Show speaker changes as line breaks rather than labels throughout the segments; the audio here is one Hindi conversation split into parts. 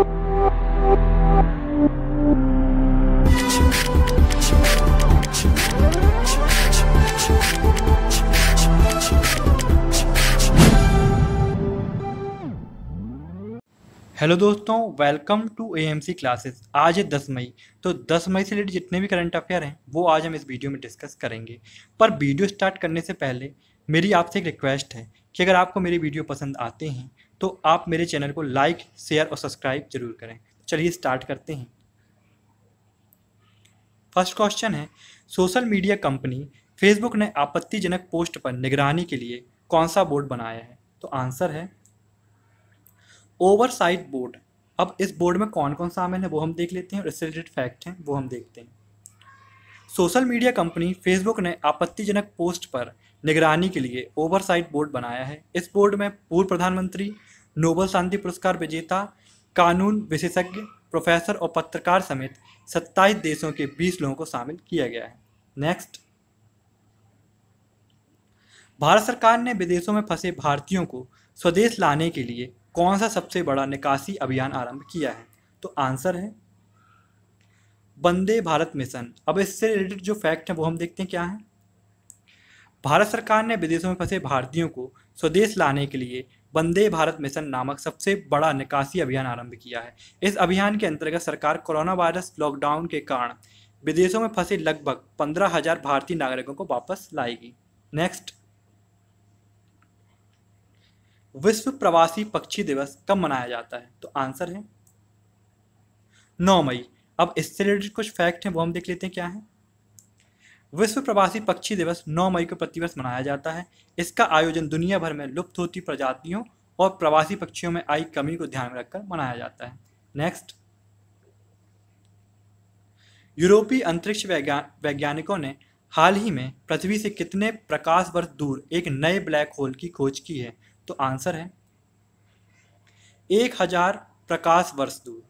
हेलो दोस्तों welcome to A M C classes आज है दस मई तो दस मई से रिलेटेड जितने भी करंट अफेयर हैं वो आज हम इस वीडियो में डिस्कस करेंगे पर वीडियो स्टार्ट करने से पहले मेरी आपसे एक रिक्वेस्ट है कि अगर आपको मेरी वीडियो पसंद आते हैं तो आप मेरे चैनल को लाइक शेयर और सब्सक्राइब जरूर करें चलिए स्टार्ट करते हैं फर्स्ट क्वेश्चन है सोशल मीडिया कंपनी फेसबुक ने आपत्तिजनक पोस्ट पर निगरानी के लिए कौन सा बोर्ड बनाया है तो आंसर है ओवरसाइट बोर्ड अब इस बोर्ड में कौन कौन शामिल है वो हम देख लेते हैं और इससे रिलेटेड फैक्ट हैं वो हम देखते हैं सोशल मीडिया कंपनी फेसबुक ने आपत्तिजनक पोस्ट पर निगरानी के लिए ओवरसाइट बोर्ड बनाया है इस बोर्ड में पूर्व प्रधानमंत्री नोबल शांति पुरस्कार विजेता कानून विशेषज्ञ प्रोफेसर और पत्रकार समेत 27 देशों के 20 लोगों को शामिल किया गया है नेक्स्ट भारत सरकार ने विदेशों में फंसे भारतीयों को स्वदेश लाने के लिए कौन सा सबसे बड़ा निकासी अभियान आरंभ किया है तो आंसर है वंदे भारत मिशन अब इससे रिलेटेड जो फैक्ट है वो हम देखते हैं क्या है भारत सरकार ने विदेशों में फंसे भारतीयों को स्वदेश लाने के लिए वंदे भारत मिशन नामक सबसे बड़ा निकासी अभियान आरंभ किया है इस अभियान के अंतर्गत सरकार कोरोना वायरस लॉकडाउन के कारण विदेशों में फंसे लगभग पंद्रह हजार भारतीय नागरिकों को वापस लाएगी नेक्स्ट विश्व प्रवासी पक्षी दिवस कब मनाया जाता है तो आंसर है नौ मई अब इससे रिलेटेड कुछ फैक्ट हैं वो हम देख लेते हैं क्या है विश्व प्रवासी पक्षी दिवस 9 मई को प्रतिवर्ष मनाया जाता है इसका आयोजन दुनिया भर में लुप्त होती प्रजातियों और प्रवासी पक्षियों में आई कमी को ध्यान में रखकर मनाया जाता है नेक्स्ट यूरोपीय अंतरिक्ष वैज्ञानिकों ने हाल ही में पृथ्वी से कितने प्रकाश वर्ष दूर एक नए ब्लैक होल की खोज की है तो आंसर है एक हजार प्रकाश वर्ष दूर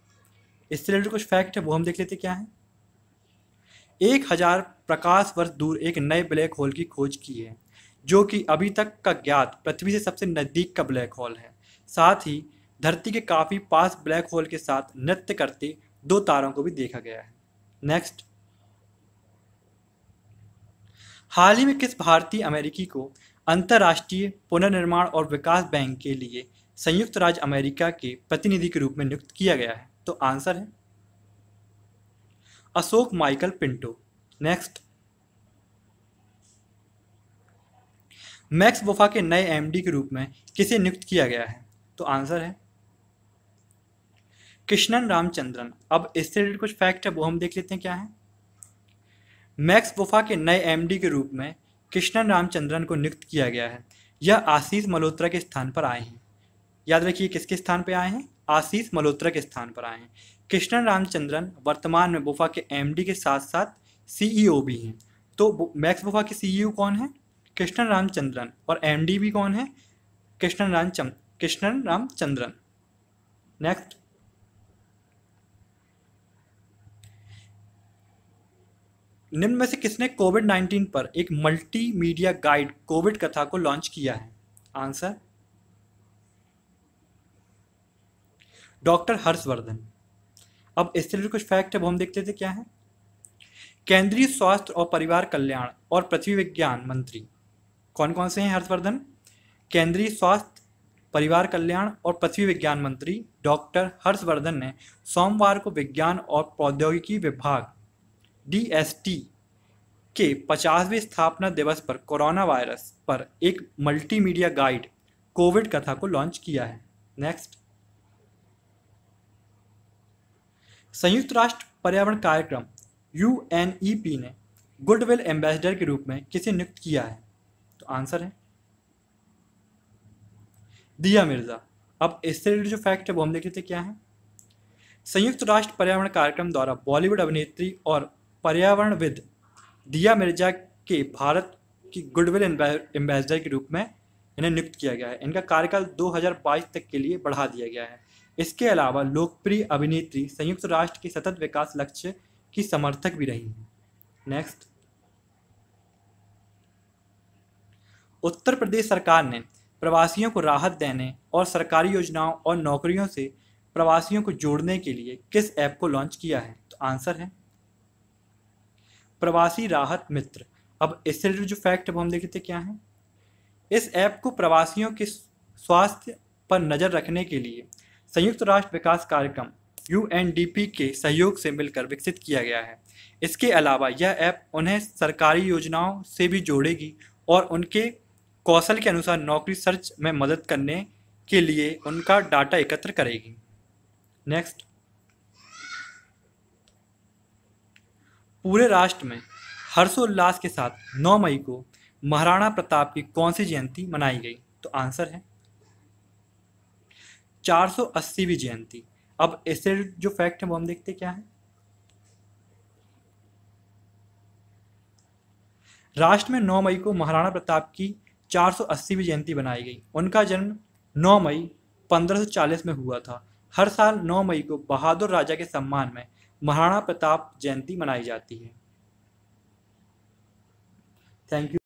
इससे रिलेटेड कुछ फैक्ट है वो हम देख लेते क्या है एक हजार प्रकाश वर्ष दूर एक नए ब्लैक होल की खोज की है जो कि अभी तक का ज्ञात पृथ्वी से सबसे नज़दीक का ब्लैक होल है साथ ही धरती के काफ़ी पास ब्लैक होल के साथ नृत्य करते दो तारों को भी देखा गया है नेक्स्ट हाल ही में किस भारतीय अमेरिकी को अंतर्राष्ट्रीय पुनर्निर्माण और विकास बैंक के लिए संयुक्त राज्य अमेरिका के प्रतिनिधि के रूप में नियुक्त किया गया है तो आंसर है Ashok Michael Pinto next Max वफा के नए एमडी के रूप में किसे नियुक्त किया गया है तो आंसर है कृष्णन रामचंद्रन अब इससे रिलेटेड कुछ फैक्ट है वो हम देख लेते हैं क्या है मैक्स वफा के नए एमडी के रूप में कृष्णन रामचंद्रन को नियुक्त किया गया है यह आशीष मल्होत्रा के स्थान पर आए हैं याद रखिए किसके स्थान पर आए हैं आशीष मल्होत्रा के स्थान पर आए हैं कृष्णन रामचंद्रन वर्तमान में बुफा के एमडी के साथ साथ सीईओ भी हैं तो मैक्स बुफा के सीईओ e कौन है कृष्णन रामचंद्रन और एमडी भी कौन है कृष्णन रामचम कृष्णन रामचंद्रन नेक्स्ट निम्न में से किसने कोविड 19 पर एक मल्टीमीडिया गाइड कोविड कथा को लॉन्च किया है आंसर डॉक्टर हर्षवर्धन अब इससे भी कुछ फैक्ट है वो हम देख लेते क्या है केंद्रीय स्वास्थ्य और परिवार कल्याण और पृथ्वी विज्ञान मंत्री कौन कौन से हैं हर्षवर्धन केंद्रीय स्वास्थ्य परिवार कल्याण और पृथ्वी विज्ञान मंत्री डॉक्टर हर्षवर्धन ने सोमवार को विज्ञान और प्रौद्योगिकी विभाग डी के पचासवें स्थापना दिवस पर कोरोना वायरस पर एक मल्टीमीडिया गाइड कोविड कथा को लॉन्च किया है नेक्स्ट संयुक्त राष्ट्र पर्यावरण कार्यक्रम यू e ने गुडविल एम्बेसडर के रूप में किसे नियुक्त किया है तो आंसर है दिया मिर्जा अब इससे रिलेटेड जो फैक्ट है वो हम देख लेते क्या है संयुक्त राष्ट्र पर्यावरण कार्यक्रम द्वारा बॉलीवुड अभिनेत्री और पर्यावरणविद दिया मिर्जा के भारत की गुडविल एम्बेसडर के रूप में इन्हें नियुक्त किया गया है इनका कार्यकाल 2022 तक के लिए बढ़ा दिया गया है इसके अलावा लोकप्रिय अभिनेत्री संयुक्त राष्ट्र के सतत विकास लक्ष्य की समर्थक भी रही हैं नेक्स्ट उत्तर प्रदेश सरकार ने प्रवासियों को राहत देने और सरकारी योजनाओं और नौकरियों से प्रवासियों को जोड़ने के लिए किस ऐप को लॉन्च किया है तो आंसर है प्रवासी राहत मित्र अब इससे रिलेटेड जो फैक्ट अब हम देखते लेते क्या है इस ऐप को प्रवासियों के स्वास्थ्य पर नज़र रखने के लिए संयुक्त राष्ट्र विकास कार्यक्रम यू के सहयोग से मिलकर विकसित किया गया है इसके अलावा यह ऐप उन्हें सरकारी योजनाओं से भी जोड़ेगी और उनके कौशल के अनुसार नौकरी सर्च में मदद करने के लिए उनका डाटा एकत्र करेगी नेक्स्ट पूरे राष्ट्र में हर्षोल्लास के साथ 9 मई को महाराणा प्रताप की कौन सी जयंती मनाई गई तो आंसर है 480वीं जयंती अब ऐसे जो फैक्ट है वो हम देखते क्या है राष्ट्र में 9 मई को महाराणा प्रताप की 480वीं जयंती बनाई गई उनका जन्म 9 मई 1540 में हुआ था हर साल 9 मई को बहादुर राजा के सम्मान में महाराणा प्रताप जयंती मनाई जाती है थैंक यू